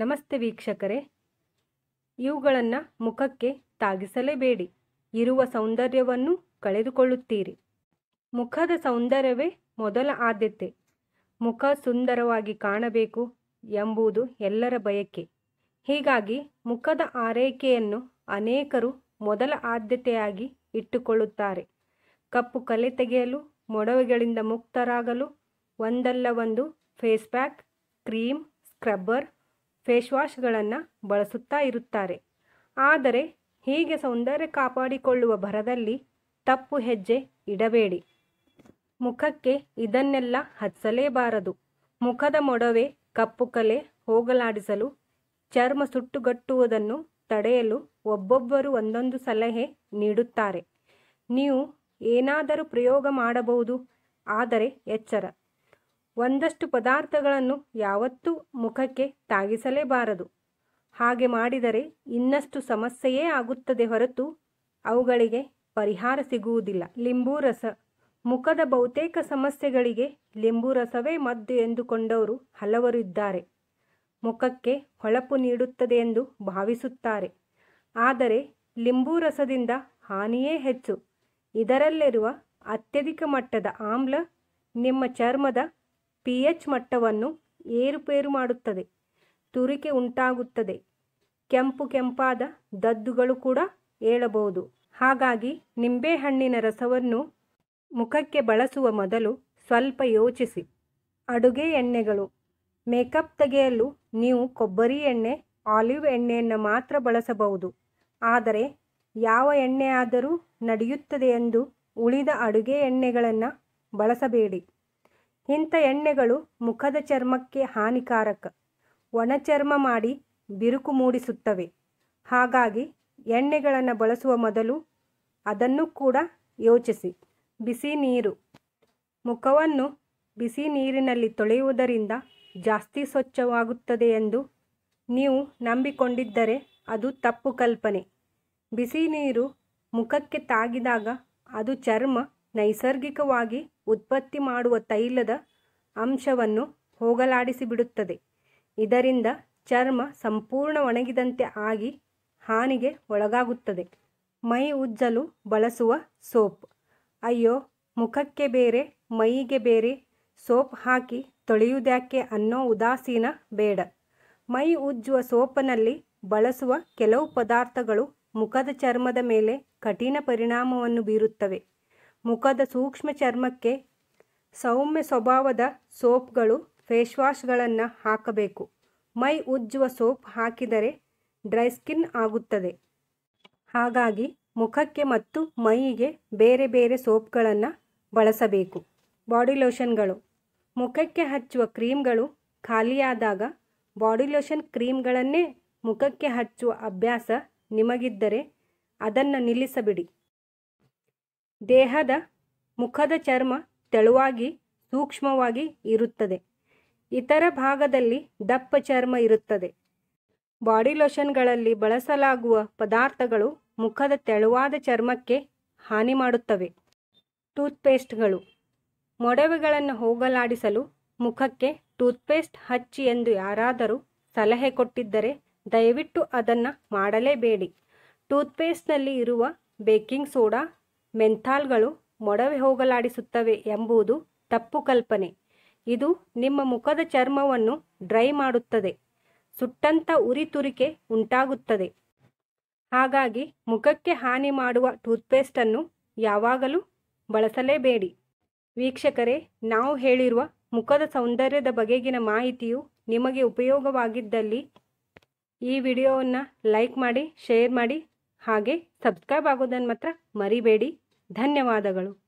ನಮಸ್ತೆ ವೀಕ್ಷಕರೇ ಇವುಗಳನ್ನು ಮುಖಕ್ಕೆ ತಾಗಿಸಲೇಬೇಡಿ ಇರುವ ಸೌಂದರ್ಯವನ್ನು ಕಳೆದುಕೊಳ್ಳುತ್ತೀರಿ ಮುಖದ ಸೌಂದರ್ಯವೇ ಮೊದಲ ಆದ್ಯತೆ ಮುಖ ಸುಂದರವಾಗಿ ಕಾಣಬೇಕು ಎಂಬುದು ಎಲ್ಲರ ಬಯಕೆ ಹೀಗಾಗಿ ಮುಖದ ಆರೈಕೆಯನ್ನು ಅನೇಕರು ಮೊದಲ ಆದ್ಯತೆಯಾಗಿ ಇಟ್ಟುಕೊಳ್ಳುತ್ತಾರೆ ಕಪ್ಪು ಕಲೆ ತೆಗೆಯಲು ಮೊಡವೆಗಳಿಂದ ಮುಕ್ತರಾಗಲು ಒಂದಲ್ಲ ಒಂದು face pack cream scrubber face ವಾಶ್ಗಳನ್ನು ಬಳಸುತ್ತಾ ಇರುತ್ತಾರೆ ಆದರೆ ಹೀಗೆ ಸೌಂದರ್ಯ ಕಾಪಾಡಿಕೊಳ್ಳುವ ಭರದಲ್ಲಿ ತಪ್ಪು ಹೆಜ್ಜೆ ಇಡಬೇಡಿ ಮುಖಕ್ಕೆ ಇದನ್ನೆಲ್ಲ ಹಚ್ಚಲೇಬಾರದು ಮುಖದ ಮೊಡವೆ ಕಪ್ಪು ಕಲೆ ಹೋಗಲಾಡಿಸಲು ಚರ್ಮ ಸುಟ್ಟುಗಟ್ಟುವುದನ್ನು ತಡೆಯಲು ಒಬ್ಬೊಬ್ಬರು ಒಂದೊಂದು ಸಲಹೆ ನೀಡುತ್ತಾರೆ ನೀವು ಏನಾದರೂ ಪ್ರಯೋಗ ಮಾಡಬಹುದು ಆದರೆ ಎಚ್ಚರ ಒಂದಷ್ಟು ಪದಾರ್ಥಗಳನ್ನು ಯಾವತ್ತೂ ಮುಖಕ್ಕೆ ತಾಗಿಸಲೇಬಾರದು ಹಾಗೆ ಮಾಡಿದರೆ ಇನ್ನಷ್ಟು ಸಮಸ್ಯೆಯೇ ಆಗುತ್ತದೆ ಹೊರತು ಅವುಗಳಿಗೆ ಪರಿಹಾರ ಸಿಗುವುದಿಲ್ಲ ಲಿಂಬು ರಸ ಮುಖದ ಬಹುತೇಕ ಸಮಸ್ಯೆಗಳಿಗೆ ಲಿಂಬು ರಸವೇ ಮದ್ದು ಎಂದುಕೊಂಡವರು ಹಲವರು ಇದ್ದಾರೆ ಮುಖಕ್ಕೆ ಹೊಳಪು ನೀಡುತ್ತದೆ ಎಂದು ಭಾವಿಸುತ್ತಾರೆ ಆದರೆ ಲಿಂಬು ರಸದಿಂದ ಹಾನಿಯೇ ಹೆಚ್ಚು ಇದರಲ್ಲಿರುವ ಅತ್ಯಧಿಕ ಮಟ್ಟದ ಆಮ್ಲ ನಿಮ್ಮ ಚರ್ಮದ ಪಿ ಎಚ್ ಮಟ್ಟವನ್ನು ಏರುಪೇರು ಮಾಡುತ್ತದೆ ತುರಿಕೆ ಉಂಟಾಗುತ್ತದೆ ಕೆಂಪು ಕೆಂಪಾದ ದದ್ದುಗಳು ಕೂಡ ಏಳಬಹುದು ಹಾಗಾಗಿ ನಿಂಬೆಹಣ್ಣಿನ ರಸವನ್ನು ಮುಖಕ್ಕೆ ಬಳಸುವ ಮೊದಲು ಸ್ವಲ್ಪ ಯೋಚಿಸಿ ಅಡುಗೆ ಎಣ್ಣೆಗಳು ಮೇಕಪ್ ತೆಗೆಯಲು ನೀವು ಕೊಬ್ಬರಿ ಎಣ್ಣೆ ಆಲಿವ್ ಎಣ್ಣೆಯನ್ನು ಮಾತ್ರ ಬಳಸಬಹುದು ಆದರೆ ಯಾವ ಎಣ್ಣೆ ಆದರೂ ನಡೆಯುತ್ತದೆ ಎಂದು ಉಳಿದ ಅಡುಗೆ ಎಣ್ಣೆಗಳನ್ನು ಬಳಸಬೇಡಿ ಇಂಥ ಎಣ್ಣೆಗಳು ಮುಖದ ಚರ್ಮಕ್ಕೆ ಹಾನಿಕಾರಕ ಒಣ ಚರ್ಮ ಮಾಡಿ ಬಿರುಕು ಮೂಡಿಸುತ್ತವೆ ಹಾಗಾಗಿ ಎಣ್ಣೆಗಳನ್ನು ಬಳಸುವ ಮೊದಲು ಅದನ್ನು ಕೂಡ ಯೋಚಿಸಿ ಬಿಸಿ ನೀರು ಮುಖವನ್ನು ಬಿಸಿ ನೀರಿನಲ್ಲಿ ತೊಳೆಯುವುದರಿಂದ ಜಾಸ್ತಿ ಸ್ವಚ್ಛವಾಗುತ್ತದೆ ಎಂದು ನೀವು ನಂಬಿಕೊಂಡಿದ್ದರೆ ಅದು ತಪ್ಪು ಕಲ್ಪನೆ ಬಿಸಿ ನೀರು ಮುಖಕ್ಕೆ ತಾಗಿದಾಗ ಅದು ಚರ್ಮ ನೈಸರ್ಗಿಕವಾಗಿ ಉತ್ಪತ್ತಿ ಮಾಡುವ ತೈಲದ ಅಂಶವನ್ನು ಹೋಗಲಾಡಿಸಿಬಿಡುತ್ತದೆ ಇದರಿಂದ ಚರ್ಮ ಸಂಪೂರ್ಣ ಒಣಗಿದಂತೆ ಆಗಿ ಹಾನಿಗೆ ಒಳಗಾಗುತ್ತದೆ ಮೈ ಉಜ್ಜಲು ಬಳಸುವ ಸೋಪ್ ಅಯ್ಯೋ ಮುಖಕ್ಕೆ ಬೇರೆ ಮೈಗೆ ಬೇರೆ ಸೋಪ್ ಹಾಕಿ ತೊಳೆಯುವುದಕ್ಕೆ ಅನ್ನೋ ಉದಾಸೀನ ಬೇಡ ಮೈ ಉಜ್ಜುವ ಸೋಪನಲ್ಲಿ ಬಳಸುವ ಕೆಲವು ಪದಾರ್ಥಗಳು ಮುಖದ ಚರ್ಮದ ಮೇಲೆ ಕಠಿಣ ಪರಿಣಾಮವನ್ನು ಬೀರುತ್ತವೆ ಮುಖದ ಸೂಕ್ಷ್ಮ ಚರ್ಮಕ್ಕೆ ಸೌಮ್ಯ ಸ್ವಭಾವದ ಸೋಪ್ಗಳು ಫೇಸ್ವಾಶ್ಗಳನ್ನು ಹಾಕಬೇಕು ಮೈ ಉಜ್ಜುವ ಸೋಪ್ ಹಾಕಿದರೆ ಡ್ರೈ ಸ್ಕಿನ್ ಆಗುತ್ತದೆ ಹಾಗಾಗಿ ಮುಖಕ್ಕೆ ಮತ್ತು ಮೈಗೆ ಬೇರೆ ಬೇರೆ ಸೋಪ್ಗಳನ್ನು ಬಳಸಬೇಕು ಬಾಡಿ ಲೋಷನ್ಗಳು ಮುಖಕ್ಕೆ ಹಚ್ಚುವ ಕ್ರೀಮ್ಗಳು ಖಾಲಿಯಾದಾಗ ಬಾಡಿ ಲೋಷನ್ ಕ್ರೀಮ್ಗಳನ್ನೇ ಮುಖಕ್ಕೆ ಹಚ್ಚುವ ಅಭ್ಯಾಸ ನಿಮಗಿದ್ದರೆ ಅದನ್ನು ನಿಲ್ಲಿಸಬಿಡಿ ದೇಹದ ಮುಖದ ಚರ್ಮ ತೆಳುವಾಗಿ ಸೂಕ್ಷ್ಮವಾಗಿ ಇರುತ್ತದೆ ಇತರ ಭಾಗದಲ್ಲಿ ದಪ್ಪ ಚರ್ಮ ಇರುತ್ತದೆ ಬಾಡಿ ಲೋಷನ್ಗಳಲ್ಲಿ ಬಳಸಲಾಗುವ ಪದಾರ್ಥಗಳು ಮುಖದ ತೆಳುವಾದ ಚರ್ಮಕ್ಕೆ ಹಾನಿ ಮಾಡುತ್ತವೆ ಟೂತ್ಪೇಸ್ಟ್ಗಳು ಮೊಡವೆಗಳನ್ನು ಹೋಗಲಾಡಿಸಲು ಮುಖಕ್ಕೆ ಟೂತ್ಪೇಸ್ಟ್ ಹಚ್ಚಿ ಎಂದು ಯಾರಾದರೂ ಸಲಹೆ ಕೊಟ್ಟಿದ್ದರೆ ದಯವಿಟ್ಟು ಅದನ್ನು ಮಾಡಲೇಬೇಡಿ ಟೂತ್ಪೇಸ್ಟ್ನಲ್ಲಿ ಇರುವ ಬೇಕಿಂಗ್ ಸೋಡಾ ಮೆಂಥಾಲ್ಗಳು ಮೊಡವೆ ಹೋಗಲಾಡಿಸುತ್ತವೆ ಎಂಬುದು ತಪ್ಪು ಕಲ್ಪನೆ ಇದು ನಿಮ್ಮ ಮುಖದ ಚರ್ಮವನ್ನು ಡ್ರೈ ಮಾಡುತ್ತದೆ ಸುಟ್ಟಂತ ಉರಿತುರಿಕೆ ಉಂಟಾಗುತ್ತದೆ ಹಾಗಾಗಿ ಮುಖಕ್ಕೆ ಹಾನಿ ಮಾಡುವ ಟೂತ್ಪೇಸ್ಟನ್ನು ಯಾವಾಗಲೂ ಬಳಸಲೇಬೇಡಿ ವೀಕ್ಷಕರೇ ನಾವು ಹೇಳಿರುವ ಮುಖದ ಸೌಂದರ್ಯದ ಬಗೆಗಿನ ಮಾಹಿತಿಯು ನಿಮಗೆ ಉಪಯೋಗವಾಗಿದ್ದಲ್ಲಿ ಈ ವಿಡಿಯೋವನ್ನು ಲೈಕ್ ಮಾಡಿ ಶೇರ್ ಮಾಡಿ ಹಾಗೆ ಸಬ್ಸ್ಕ್ರೈಬ್ ಆಗೋದನ್ನು ಮಾತ್ರ ಮರಿಬೇಡಿ ಧನ್ಯವಾದಗಳು